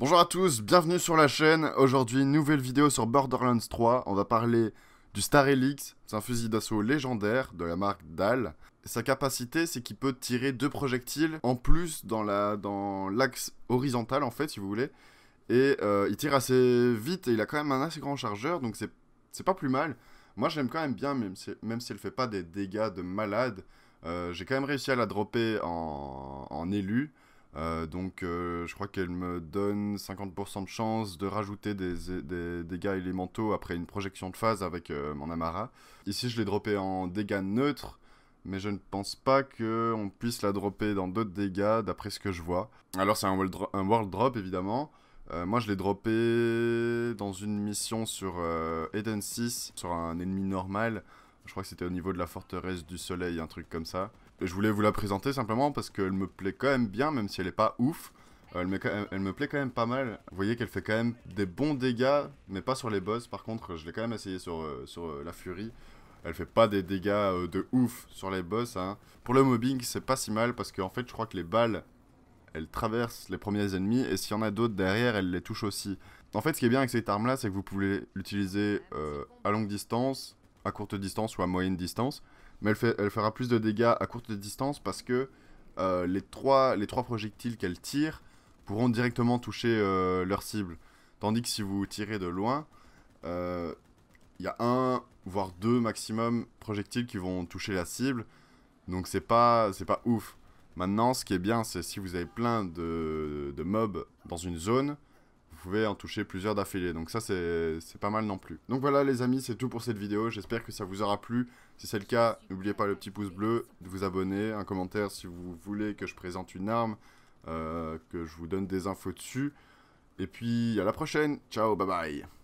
Bonjour à tous, bienvenue sur la chaîne. Aujourd'hui, nouvelle vidéo sur Borderlands 3. On va parler du Star Helix, c'est un fusil d'assaut légendaire de la marque DAL. sa capacité, c'est qu'il peut tirer deux projectiles en plus dans l'axe horizontal, en fait, si vous voulez. Et euh, il tire assez vite et il a quand même un assez grand chargeur, donc c'est pas plus mal. Moi, j'aime quand même bien, même si, elle fait pas des dégâts de malade. Euh, j'ai quand même réussi à la dropper en, en élu. Euh, donc euh, je crois qu'elle me donne 50% de chance de rajouter des, dégâts élémentaux après une projection de phase avec euh, mon Amara. Ici je l'ai droppé en dégâts neutres, mais je ne pense pas qu'on puisse la dropper dans d'autres dégâts d'après ce que je vois. Alors c'est un, un, world drop évidemment. moi je l'ai droppé dans une mission sur Eden 6, sur un ennemi normal. Je crois que c'était au niveau de la forteresse du soleil, un truc comme ça. je voulais vous la présenter simplement parce qu'elle me plaît quand même bien, même si elle n'est pas ouf. Euh, elle me, plaît quand même pas mal. Vous voyez qu'elle fait quand même des bons dégâts, mais pas sur les boss. Par contre, je l'ai quand même essayé sur, euh, euh, la furie. Elle fait pas des dégâts de ouf sur les boss. Hein. Pour le mobbing, c'est pas si mal parce qu'en fait, je crois que les balles, elles traversent les premiers ennemis et s'il y en a d'autres derrière, elles les touchent aussi. En fait, ce qui est bien avec cette arme-là, c'est que vous pouvez l'utiliser à longue distance, à courte distance ou à moyenne distance, mais elle, fera plus de dégâts à courte distance parce que euh, les, trois, projectiles qu'elle tire pourront directement toucher euh, leur cible. Tandis que si vous tirez de loin, euh, il y a un, voire deux maximum projectiles qui vont toucher la cible. Donc c'est pas, pas ouf. Maintenant, ce qui est bien, c'est si vous avez plein de mobs dans une zone, vous pouvez en toucher plusieurs d'affilée. Donc ça, c'est pas mal non plus. Donc voilà les amis, c'est tout pour cette vidéo. J'espère que ça vous aura plu. Si c'est le cas, n'oubliez pas le petit pouce bleu, de vous abonner, un commentaire si vous voulez que je présente une arme, euh, que je vous donne des infos dessus. Et puis à la prochaine. Ciao, bye bye.